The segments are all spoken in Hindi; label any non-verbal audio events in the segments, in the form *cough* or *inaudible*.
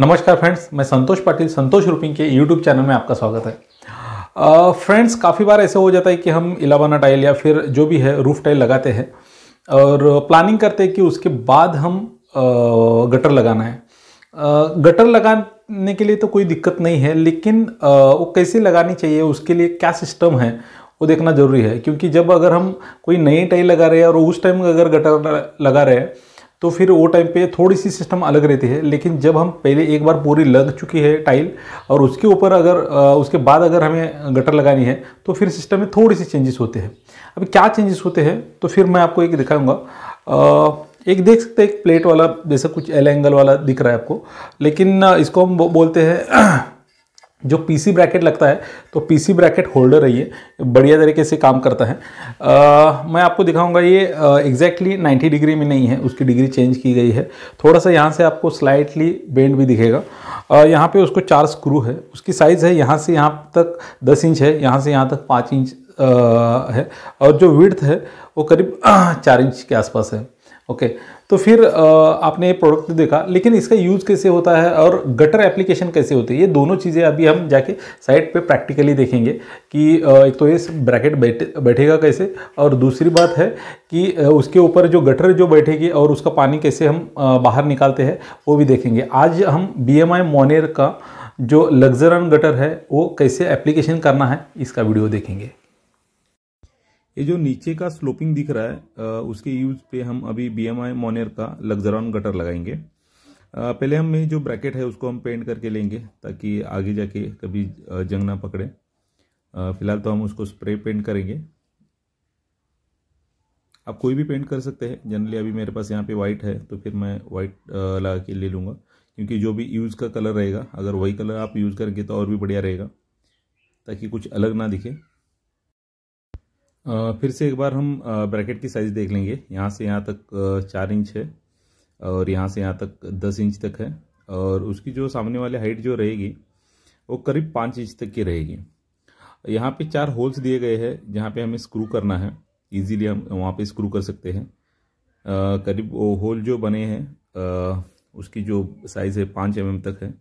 नमस्कार फ्रेंड्स मैं संतोष पाटिल संतोष रूपिंग के यूट्यूब चैनल में आपका स्वागत है फ्रेंड्स काफ़ी बार ऐसे हो जाता है कि हम इलावाना टाइल या फिर जो भी है रूफ टाइल लगाते हैं और प्लानिंग करते हैं कि उसके बाद हम आ, गटर लगाना है आ, गटर लगाने के लिए तो कोई दिक्कत नहीं है लेकिन आ, वो कैसे लगानी चाहिए उसके लिए क्या सिस्टम है वो देखना ज़रूरी है क्योंकि जब अगर हम कोई नई टाइल लगा रहे हैं और उस टाइम अगर गटर लगा रहे हैं तो फिर वो टाइम पे थोड़ी सी सिस्टम अलग रहती है लेकिन जब हम पहले एक बार पूरी लग चुकी है टाइल और उसके ऊपर अगर उसके बाद अगर हमें गटर लगानी है तो फिर सिस्टम में थोड़ी सी चेंजेस होते हैं अब क्या चेंजेस होते हैं तो फिर मैं आपको एक दिखाऊंगा एक देख सकते हैं एक प्लेट वाला जैसा कुछ एल एंगल वाला दिख रहा है आपको लेकिन इसको हम बोलते हैं जो पीसी ब्रैकेट लगता है तो पीसी ब्रैकेट होल्डर है ये बढ़िया तरीके से काम करता है आ, मैं आपको दिखाऊंगा ये एग्जैक्टली exactly 90 डिग्री में नहीं है उसकी डिग्री चेंज की गई है थोड़ा सा यहाँ से आपको स्लाइटली बेंड भी दिखेगा आ, यहाँ पे उसको चार स्क्रू है उसकी साइज़ है यहाँ से यहाँ तक दस इंच है यहाँ से यहाँ तक पाँच इंच आ, है और जो विड्थ है वो करीब चार इंच के आसपास है ओके okay, तो फिर आपने ये प्रोडक्ट देखा लेकिन इसका यूज़ कैसे होता है और गटर एप्लीकेशन कैसे होती है ये दोनों चीज़ें अभी हम जाके साइट पे प्रैक्टिकली देखेंगे कि एक तो ये ब्रैकेट बैठे बैठेगा कैसे और दूसरी बात है कि उसके ऊपर जो गटर जो बैठेगी और उसका पानी कैसे हम बाहर निकालते हैं वो भी देखेंगे आज हम बी एम का जो लग्जरन गटर है वो कैसे एप्लीकेशन करना है इसका वीडियो देखेंगे ये जो नीचे का स्लोपिंग दिख रहा है उसके यूज पे हम अभी बी एम आई मोनेर का लग्जरॉन गटर लगाएंगे पहले हम ये जो ब्रैकेट है उसको हम पेंट करके लेंगे ताकि आगे जाके कभी जंग ना पकड़े फिलहाल तो हम उसको स्प्रे पेंट करेंगे आप कोई भी पेंट कर सकते हैं जनरली अभी मेरे पास यहाँ पे वाइट है तो फिर मैं वाइट लगा के ले लूँगा क्योंकि जो भी यूज़ का कलर रहेगा अगर वही कलर आप यूज़ करेंगे तो और भी बढ़िया रहेगा ताकि कुछ अलग ना दिखे फिर से एक बार हम ब्रैकेट की साइज़ देख लेंगे यहाँ से यहाँ तक चार इंच है और यहाँ से यहाँ तक दस इंच तक है और उसकी जो सामने वाली हाइट जो रहेगी वो करीब पाँच इंच तक की रहेगी यहाँ पे चार होल्स दिए गए हैं जहाँ पे हमें स्क्रू करना है इजीली हम वहाँ पे स्क्रू कर सकते हैं करीब वो होल जो बने हैं उसकी जो साइज़ है पाँच एम mm तक है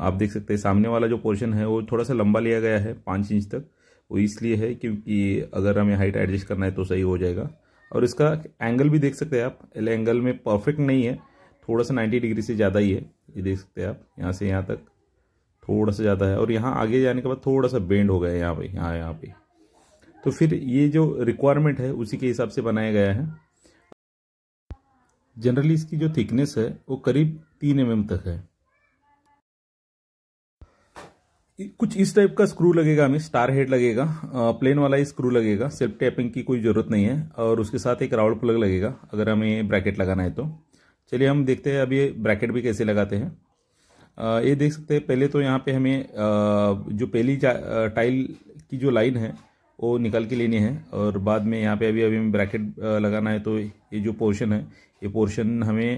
आप देख सकते हैं सामने वाला जो पोर्शन है वो थोड़ा सा लंबा लिया गया है पाँच इंच तक वो इसलिए है क्योंकि अगर हमें हाइट एडजस्ट करना है तो सही हो जाएगा और इसका एंगल भी देख सकते हैं आप एंगल में परफेक्ट नहीं है थोड़ा सा 90 डिग्री से ज़्यादा ही है ये देख सकते हैं आप यहाँ से यहाँ तक थोड़ा सा ज़्यादा है और यहाँ आगे जाने के बाद थोड़ा सा बेंड हो गया है यहाँ पर यहाँ यहाँ पर तो फिर ये जो रिक्वायरमेंट है उसी के हिसाब से बनाया गया है जनरली इसकी जो थिकनेस है वो करीब तीन एम mm तक है कुछ इस टाइप का स्क्रू लगेगा हमें स्टार हेड लगेगा प्लेन वाला ही स्क्रू लगेगा सेल्फ टैपिंग की कोई ज़रूरत नहीं है और उसके साथ एक राउंड प्लग लगेगा अगर हमें ब्रैकेट लगाना है तो चलिए हम देखते हैं अब ये ब्रैकेट भी कैसे लगाते हैं ये देख सकते हैं पहले तो यहाँ पे हमें जो पहली टाइल की जो लाइन है वो निकाल के लेनी है और बाद में यहाँ पे अभी अभी हमें ब्रैकेट लगाना है तो ये जो पोर्शन है ये पोर्शन हमें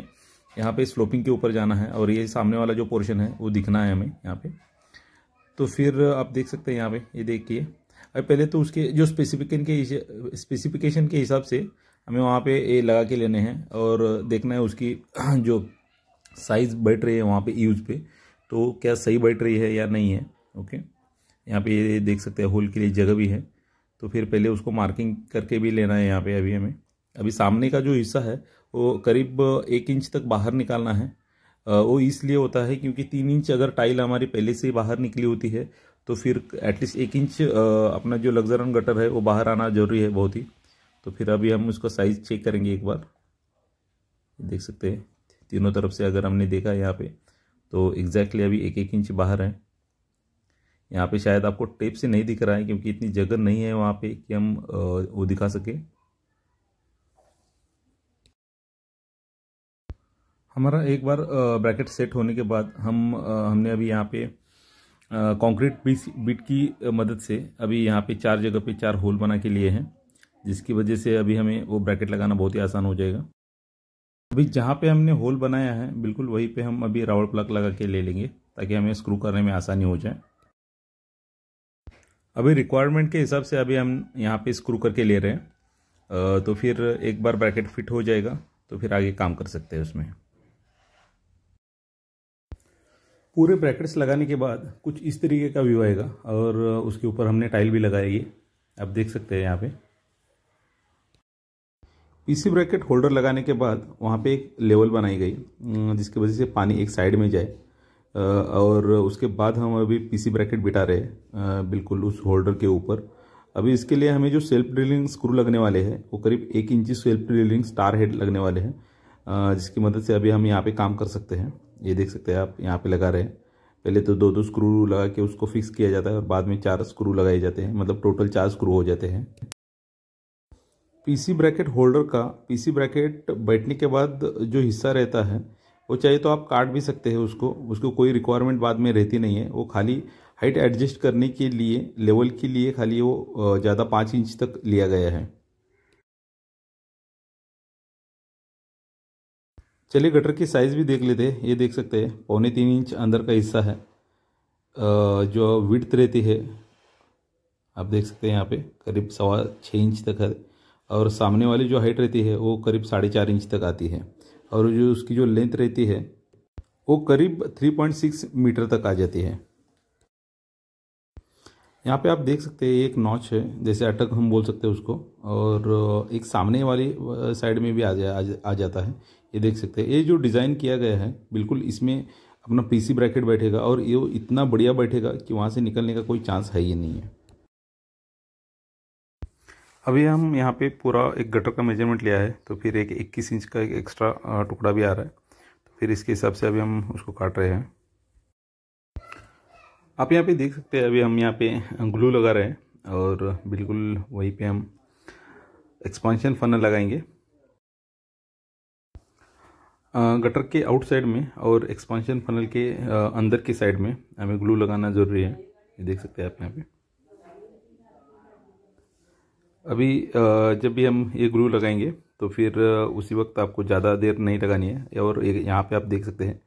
यहाँ पे स्लोपिंग के ऊपर जाना है और ये सामने वाला जो पोर्शन है वो दिखना है हमें यहाँ पे तो फिर आप देख सकते हैं यहाँ पे ये देखिए अब पहले तो उसके जो स्पेसिफिकेशन के स्पेसिफिकेशन के हिसाब से हमें वहाँ पे ये लगा के लेने हैं और देखना है उसकी *clears throat* जो साइज़ बैठ रही है वहाँ पे यूज पे तो क्या सही बैठ रही है या नहीं है ओके यहाँ पे ये देख सकते हैं होल के लिए जगह भी है तो फिर पहले उसको मार्किंग करके भी लेना है यहाँ पर अभी हमें अभी सामने का जो हिस्सा है वो करीब एक इंच तक बाहर निकालना है वो इसलिए होता है क्योंकि तीन इंच अगर टाइल हमारी पहले से ही बाहर निकली होती है तो फिर एटलीस्ट एक इंच अपना जो लग्जरन गटर है वो बाहर आना जरूरी है बहुत ही तो फिर अभी हम उसका साइज़ चेक करेंगे एक बार देख सकते हैं तीनों तरफ से अगर हमने देखा यहाँ पे तो एग्जैक्टली अभी एक एक इंच बाहर है यहाँ पे शायद आपको टेप से नहीं दिख रहा है क्योंकि इतनी जगह नहीं है वहाँ पे कि हम वो दिखा सकें हमारा एक बार ब्रैकेट सेट होने के बाद हम हमने अभी यहाँ पे कंक्रीट बीस बीट की मदद से अभी यहाँ पे चार जगह पे चार होल बना के लिए हैं जिसकी वजह से अभी हमें वो ब्रैकेट लगाना बहुत ही आसान हो जाएगा अभी जहाँ पे हमने होल बनाया है बिल्कुल वहीं पे हम अभी रावड़ प्लग लगा के ले लेंगे ताकि हमें स्क्रू करने में आसानी हो जाए अभी रिक्वायरमेंट के हिसाब से अभी हम यहाँ पर स्क्रू करके ले रहे हैं तो फिर एक बार ब्रैकेट फिट हो जाएगा तो फिर आगे काम कर सकते हैं उसमें पूरे ब्रैकेट्स लगाने के बाद कुछ इस तरीके का व्यू आएगा और उसके ऊपर हमने टाइल भी लगाएगी आप देख सकते हैं यहाँ पे पीसी ब्रैकेट होल्डर लगाने के बाद वहाँ पे एक लेवल बनाई गई जिसकी वजह से पानी एक साइड में जाए और उसके बाद हम अभी पीसी ब्रैकेट बिठा रहे बिल्कुल उस होल्डर के ऊपर अभी इसके लिए हमें जो सेल्फ ड्रिलिंग स्क्रू लगने वाले हैं वो करीब एक इंची सेल्फ ड्रिलिंग स्टार हेड लगने वाले हैं जिसकी मदद से अभी हम यहाँ पे काम कर सकते हैं ये देख सकते हैं आप यहाँ पे लगा रहे हैं पहले तो दो दो स्क्रू लगा के उसको फिक्स किया जाता है और बाद में चार स्क्रू लगाए जाते हैं मतलब टोटल चार स्क्रू हो जाते हैं पीसी ब्रैकेट होल्डर का पीसी ब्रैकेट बैठने के बाद जो हिस्सा रहता है वो चाहिए तो आप काट भी सकते हैं उसको उसको कोई रिक्वायरमेंट बाद में रहती नहीं है वो खाली हाइट एडजस्ट करने के लिए लेवल के लिए खाली वो ज़्यादा पाँच इंच तक लिया गया है चलिए गटर की साइज़ भी देख लेते हैं ये देख सकते हैं पौने तीन इंच अंदर का हिस्सा है जो विड्थ रहती है आप देख सकते हैं यहाँ पे करीब सवा छः इंच तक है और सामने वाली जो हाइट रहती है वो करीब साढ़े चार इंच तक आती है और जो उसकी जो लेंथ रहती है वो करीब 3.6 मीटर तक आ जाती है यहाँ पे आप देख सकते हैं एक नॉच है जैसे अटक हम बोल सकते हैं उसको और एक सामने वाली साइड में भी आ जा आ जाता है ये देख सकते हैं ये जो डिज़ाइन किया गया है बिल्कुल इसमें अपना पीसी ब्रैकेट बैठेगा और ये इतना बढ़िया बैठेगा कि वहाँ से निकलने का कोई चांस है ही नहीं है अभी हम यहाँ पे पूरा एक गटर का मेजरमेंट लिया है तो फिर एक 21 इंच का एक एक्स्ट्रा टुकड़ा भी आ रहा है तो फिर इसके हिसाब से अभी हम उसको काट रहे हैं आप यहाँ पे देख सकते हैं अभी हम यहाँ पे ग्लू लगा रहे हैं और बिल्कुल वहीं पे हम एक्सपांशन फनल लगाएंगे गटर के आउटसाइड में और एक्सपांशन फनल के अंदर की साइड में हमें ग्लू लगाना ज़रूरी है ये देख सकते हैं आप यहाँ पे अभी जब भी हम ये ग्लू लगाएंगे तो फिर उसी वक्त आपको ज़्यादा देर नहीं लगानी है और यहाँ पे आप देख सकते हैं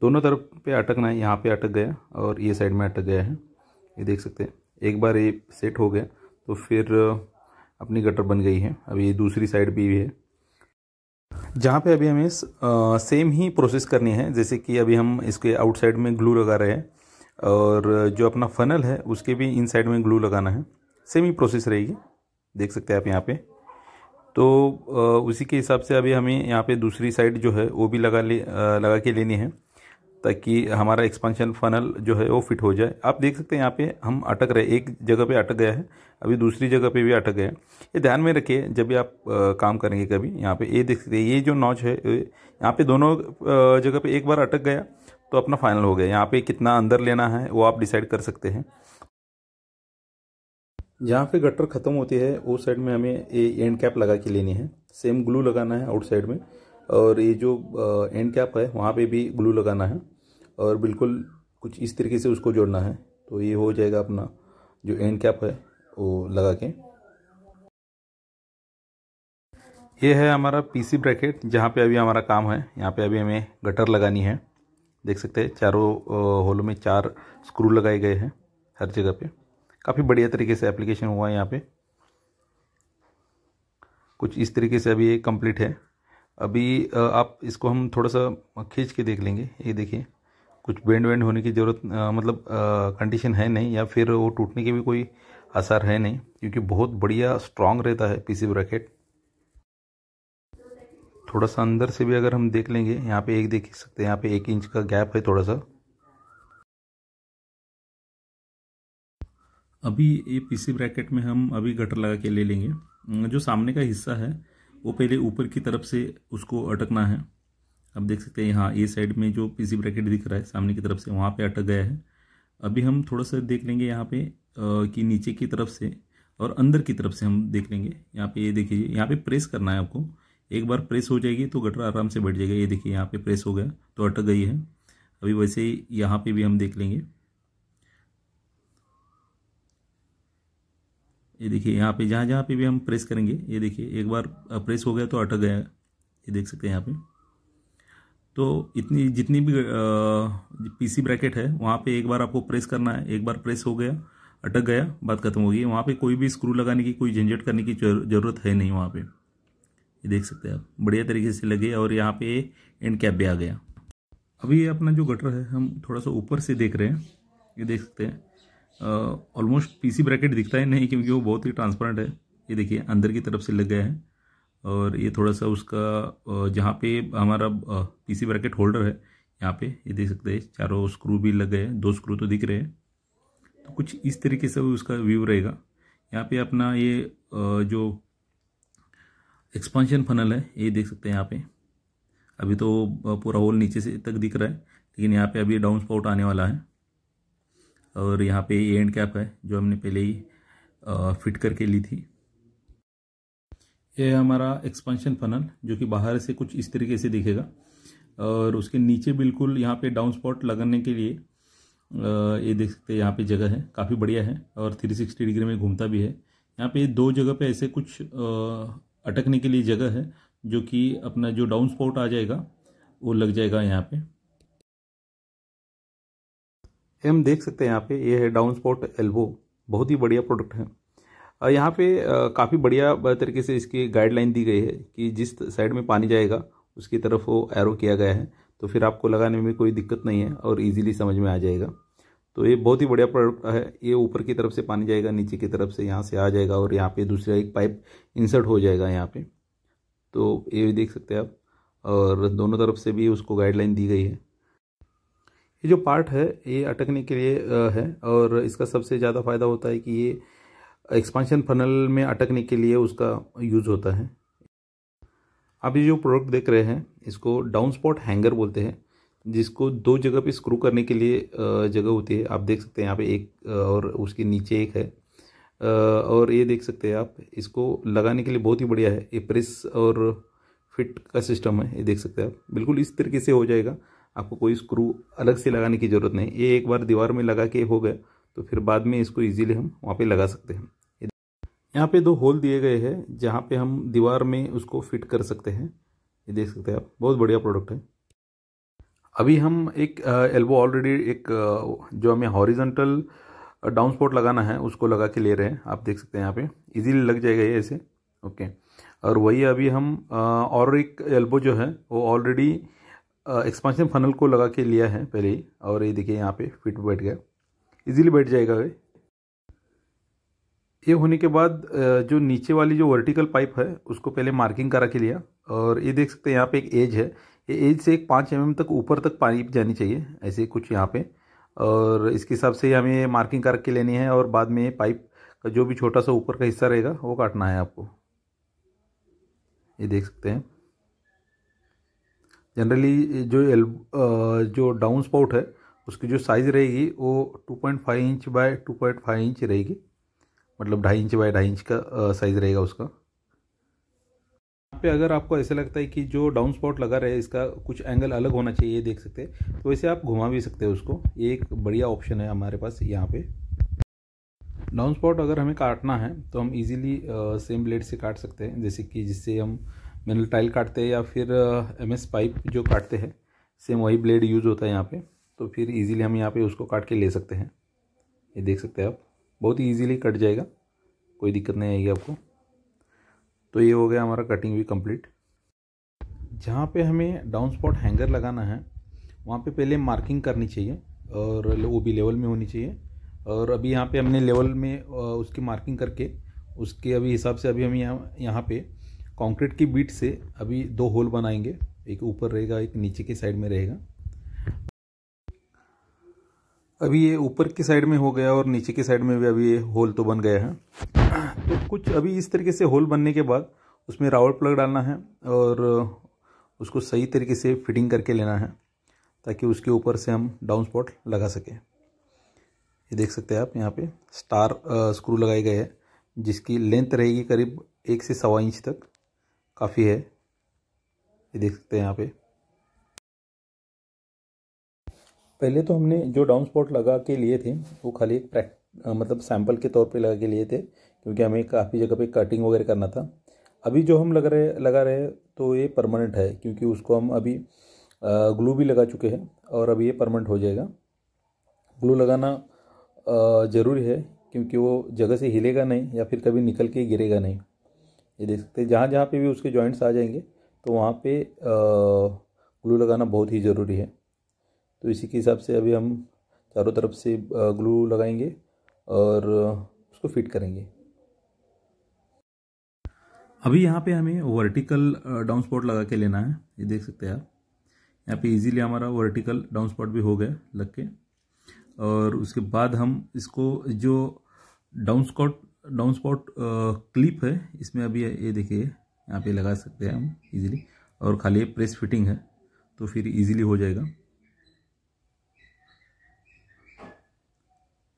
दोनों तरफ पे अटकना है यहाँ पे अटक गया और ये साइड में अटक गया है ये देख सकते हैं एक बार ये सेट हो गया तो फिर अपनी गटर बन गई है अभी ये दूसरी साइड भी है जहाँ पे अभी हमें सेम ही प्रोसेस करनी है जैसे कि अभी हम इसके आउटसाइड में ग्लू लगा रहे हैं और जो अपना फनल है उसके भी इनसाइड में ग्लू लगाना है सेम ही प्रोसेस रहेगी देख सकते हैं आप यहाँ पे तो उसी के हिसाब से अभी हमें यहाँ पे दूसरी साइड जो है वो भी लगा ले लगा के लेनी है ताकि हमारा एक्सपांशन फनल जो है वो फिट हो जाए आप देख सकते हैं यहाँ पे हम अटक रहे एक जगह पे अटक गया है अभी दूसरी जगह पे भी अटक गया है ये ध्यान में रखिए जब भी आप आ, काम करेंगे कभी यहाँ पे ये देख सकते हैं ये जो नॉच है यहाँ पे दोनों जगह पे एक बार अटक गया तो अपना फाइनल हो गया यहाँ पे कितना अंदर लेना है वो आप डिसाइड कर सकते हैं जहाँ पे गटर ख़त्म होती है उस साइड में हमें ये एंड कैप लगा के लेनी है सेम ग्लू लगाना है साइड में और ये जो एंड कैप है वहाँ पे भी ग्लू लगाना है और बिल्कुल कुछ इस तरीके से उसको जोड़ना है तो ये हो जाएगा अपना जो एंड कैप है वो लगा के ये है हमारा पीसी ब्रैकेट जहाँ पे अभी हमारा काम है यहाँ पे अभी हमें गटर लगानी है देख सकते हैं चारों होलों में चार स्क्रू लगाए गए हैं हर जगह पे काफ़ी बढ़िया तरीके से एप्लीकेशन हुआ है यहाँ पे कुछ इस तरीके से अभी ये कंप्लीट है अभी आप इसको हम थोड़ा सा खींच के देख लेंगे ये देखिए कुछ बेंड वेंड होने की ज़रूरत मतलब कंडीशन है नहीं या फिर वो टूटने के भी कोई आसार है नहीं क्योंकि बहुत बढ़िया स्ट्रांग रहता है पीसी ब्रैकेट थोड़ा सा अंदर से भी अगर हम देख लेंगे यहाँ पे एक देख सकते हैं यहाँ पे एक इंच का गैप है थोड़ा सा अभी ये पीसी ब्रैकेट में हम अभी गटर लगा के ले लेंगे जो सामने का हिस्सा है वो पहले ऊपर की तरफ से उसको अटकना है अब देख सकते हैं यहाँ ए साइड में जो पीसी ब्रैकेट दिख रहा है सामने की तरफ से वहाँ पे अटक गया है अभी हम थोड़ा सा देख लेंगे यहाँ पे कि नीचे की तरफ से और अंदर की तरफ से हम देख लेंगे यहाँ पे ये यह देखिए यहाँ पे प्रेस करना है आपको एक बार प्रेस हो जाएगी तो गटर आराम से बैठ जाएगा ये यह देखिए यहाँ पे प्रेस हो गया तो अटक गई है अभी वैसे ही यहाँ पर भी हम देख लेंगे ये देखिए यहाँ पे जहाँ जहाँ पे भी हम प्रेस करेंगे ये देखिए एक बार प्रेस हो गया तो अटक गया ये देख सकते हैं यहाँ पे तो इतनी जितनी भी पीसी ब्रैकेट है वहाँ पे एक बार आपको प्रेस करना है एक बार प्रेस हो गया अटक गया बात खत्म हो गई वहाँ पे कोई भी स्क्रू लगाने की कोई झंझट करने की ज़रूरत है नहीं वहाँ पर ये देख सकते हैं आप बढ़िया तरीके से लगे और यहाँ पर एंड कैप भी आ गया अभी अपना जो गटर है हम थोड़ा सा ऊपर से देख रहे हैं ये देख सकते हैं ऑलमोस्ट पीसी ब्रैकेट दिखता ही नहीं क्योंकि वो बहुत ही ट्रांसपेरेंट है ये देखिए अंदर की तरफ से लग गया है और ये थोड़ा सा उसका जहाँ पे हमारा पीसी ब्रैकेट होल्डर है यहाँ पे ये देख सकते हैं चारों स्क्रू भी लग गए दो स्क्रू तो दिख रहे हैं तो कुछ इस तरीके से उसका व्यू रहेगा यहाँ पे अपना ये जो एक्सपांशन फनल है ये देख सकते हैं यहाँ पे अभी तो पूरा होल नीचे से तक दिख रहा है लेकिन यहाँ पे अभी डाउन स्पॉट आने वाला है और यहाँ पे ये एंड कैप है जो हमने पहले ही फिट करके ली थी ये हमारा एक्सपेंशन फनल जो कि बाहर से कुछ इस तरीके से दिखेगा और उसके नीचे बिल्कुल यहाँ पे डाउन स्पॉट लगाने के लिए ये देख सकते हैं यहाँ पे जगह है काफ़ी बढ़िया है और 360 डिग्री में घूमता भी है यहाँ पे दो जगह पे ऐसे कुछ अटकने के लिए जगह है जो कि अपना जो डाउन स्पॉट आ जाएगा वो लग जाएगा यहाँ पर हम देख सकते हैं यहाँ पे ये है डाउन स्पॉट एल्बो बहुत ही बढ़िया प्रोडक्ट है यहाँ पे काफ़ी बढ़िया तरीके से इसकी गाइडलाइन दी गई है कि जिस साइड में पानी जाएगा उसकी तरफ वो एरो किया गया है तो फिर आपको लगाने में कोई दिक्कत नहीं है और इजीली समझ में आ जाएगा तो ये बहुत ही बढ़िया प्रोडक्ट है ये ऊपर की तरफ से पानी जाएगा नीचे की तरफ से यहाँ से आ जाएगा और यहाँ पर दूसरा एक पाइप इंसर्ट हो जाएगा यहाँ पर तो ये देख सकते हैं आप और दोनों तरफ से भी उसको गाइडलाइन दी गई है ये जो पार्ट है ये अटकने के लिए है और इसका सबसे ज़्यादा फ़ायदा होता है कि ये एक्सपांशन फनल में अटकने के लिए उसका यूज़ होता है आप ये जो प्रोडक्ट देख रहे हैं इसको डाउन स्पॉट हैंगर बोलते हैं जिसको दो जगह पे स्क्रू करने के लिए जगह होती है आप देख सकते हैं यहाँ पे एक और उसके नीचे एक है और ये देख सकते हैं आप इसको लगाने के लिए बहुत ही बढ़िया है ये प्रेस और फिट का सिस्टम है ये देख सकते हैं आप बिल्कुल इस तरीके से हो जाएगा आपको कोई स्क्रू अलग से लगाने की ज़रूरत नहीं ये एक बार दीवार में लगा के हो गया तो फिर बाद में इसको ईजिली हम वहाँ पर लगा सकते हैं यहाँ पे दो होल दिए गए हैं जहाँ पे हम दीवार में उसको फिट कर सकते हैं ये देख सकते हैं आप बहुत बढ़िया प्रोडक्ट है अभी हम एक एल्बो ऑलरेडी एक जो हमें हॉरिजेंटल डाउन स्पोर्ट लगाना है उसको लगा के ले रहे हैं आप देख सकते हैं यहाँ पे इजीली लग जाएगा ये ऐसे ओके और वही अभी हम और एक एल्बो जो है वो ऑलरेडी एक्सपांशन फनल को लगा के लिया है पहले ही और ये देखिए यहाँ पे फिट बैठ गया इजीली बैठ जाएगा वे ये होने के बाद जो नीचे वाली जो वर्टिकल पाइप है उसको पहले मार्किंग करा के लिया और ये देख सकते हैं यहाँ पे एक एज है ये एज से एक पाँच एम mm तक ऊपर तक पाइप जानी चाहिए ऐसे कुछ यहाँ पर और इसके हिसाब से हमें मार्किंग करके लेनी है और बाद में पाइप का जो भी छोटा सा ऊपर का हिस्सा रहेगा वो काटना है आपको ये देख सकते हैं जनरली जो एल जो डाउन स्पाउट है उसकी जो साइज़ रहेगी वो 2.5 इंच बाय 2.5 इंच रहेगी मतलब ढाई इंच बाय ढाई इंच का साइज़ रहेगा उसका यहाँ पे अगर आपको ऐसा लगता है कि जो डाउन स्पॉट लगा रहे इसका कुछ एंगल अलग होना चाहिए ये देख सकते हैं तो वैसे आप घुमा भी सकते हैं उसको ये एक बढ़िया ऑप्शन है हमारे पास यहाँ पे डाउन स्पॉट अगर हमें काटना है तो हम इजीली सेम ब्लेड से काट सकते हैं जैसे कि जिससे हम मिनल टाइल काटते हैं या फिर एम एस पाइप जो काटते हैं सेम वही ब्लेड यूज़ होता है यहाँ पे तो फिर इजीली हम यहाँ पे उसको काट के ले सकते हैं ये देख सकते हैं आप बहुत ही ईजीली कट जाएगा कोई दिक्कत नहीं आएगी आपको तो ये हो गया हमारा कटिंग भी कम्प्लीट जहाँ पे हमें डाउन स्पॉट हैंगर लगाना है वहाँ पे पहले मार्किंग करनी चाहिए और वो भी लेवल में होनी चाहिए और अभी यहाँ पे हमने लेवल में उसकी मार्किंग करके उसके अभी हिसाब से अभी हम यहाँ यहाँ पे कंक्रीट की बीट से अभी दो होल बनाएंगे एक ऊपर रहेगा एक नीचे की साइड में रहेगा अभी ये ऊपर की साइड में हो गया और नीचे की साइड में भी अभी ये होल तो बन गया है तो कुछ अभी इस तरीके से होल बनने के बाद उसमें रावर प्लग डालना है और उसको सही तरीके से फिटिंग करके लेना है ताकि उसके ऊपर से हम डाउन स्पॉट लगा सकें ये देख सकते हैं आप यहाँ पे स्टार स्क्रू लगाए गए हैं जिसकी लेंथ रहेगी करीब एक से सवा इंच तक काफ़ी है ये देख सकते हैं यहाँ पे पहले तो हमने जो डाउन स्पॉट लगा के लिए थे वो खाली एक प्रैक्ट मतलब सैम्पल के तौर पे लगा के लिए थे क्योंकि हमें काफ़ी जगह पे कटिंग वगैरह करना था अभी जो हम लग रहे लगा रहे तो ये परमानेंट है क्योंकि उसको हम अभी ग्लू भी लगा चुके हैं और अभी ये परमानेंट हो जाएगा ग्लू लगाना ज़रूरी है क्योंकि वो जगह से हिलेगा नहीं या फिर कभी निकल के गिरेगा नहीं ये देख सकते हैं जहाँ जहाँ पे भी उसके जॉइंट्स आ जाएंगे तो वहाँ पे ग्लू लगाना बहुत ही ज़रूरी है तो इसी के हिसाब से अभी हम चारों तरफ से ग्लू लगाएंगे और उसको फिट करेंगे अभी यहाँ पे हमें वर्टिकल डाउन स्पॉट लगा के लेना है ये देख सकते हैं आप यहाँ पे इजीली हमारा वर्टिकल डाउन स्पॉट भी हो गया लग के और उसके बाद हम इसको जो downspout downspout clip है इसमें अभी ये देखिए यहाँ पे लगा सकते हैं हम इजीली और खाली प्रेस फिटिंग है तो फिर इजीली हो जाएगा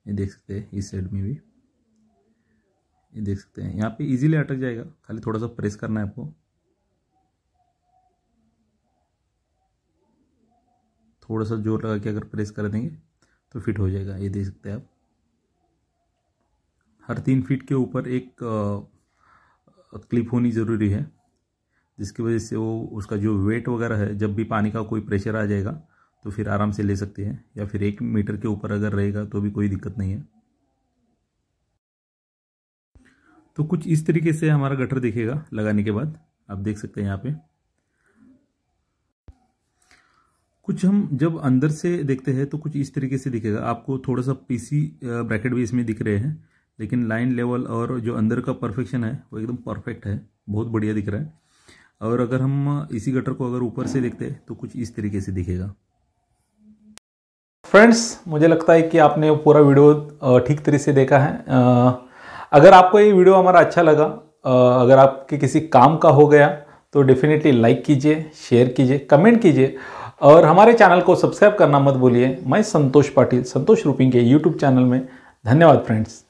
ये देख सकते हैं इस साइड में भी ये देख सकते हैं यहाँ पे इजीली अटक जाएगा खाली थोड़ा सा प्रेस करना है आपको थोड़ा सा जोर लगा के अगर प्रेस कर देंगे तो फिट हो जाएगा ये देख सकते हैं आप हर तीन फीट के ऊपर एक क्लिप होनी ज़रूरी है जिसकी वजह से वो उसका जो वेट वगैरह है जब भी पानी का कोई प्रेशर आ जाएगा तो फिर आराम से ले सकते हैं या फिर एक मीटर के ऊपर अगर रहेगा तो भी कोई दिक्कत नहीं है तो कुछ इस तरीके से हमारा गटर दिखेगा लगाने के बाद आप देख सकते हैं यहाँ पे कुछ हम जब अंदर से देखते हैं तो कुछ इस तरीके से दिखेगा आपको थोड़ा सा पीसी ब्रैकेट भी इसमें दिख रहे हैं लेकिन लाइन लेवल और जो अंदर का परफेक्शन है वो एकदम परफेक्ट है बहुत बढ़िया दिख रहा है और अगर हम इसी गटर को अगर ऊपर से देखते हैं तो कुछ इस तरीके से दिखेगा फ्रेंड्स मुझे लगता है कि आपने पूरा वीडियो ठीक तरीके से देखा है अगर आपको ये वीडियो हमारा अच्छा लगा अगर आपके किसी काम का हो गया तो डेफिनेटली लाइक कीजिए शेयर कीजिए कमेंट कीजिए और हमारे चैनल को सब्सक्राइब करना मत भूलिए मैं संतोष पाटिल संतोष रूपिंग के यूट्यूब चैनल में धन्यवाद फ्रेंड्स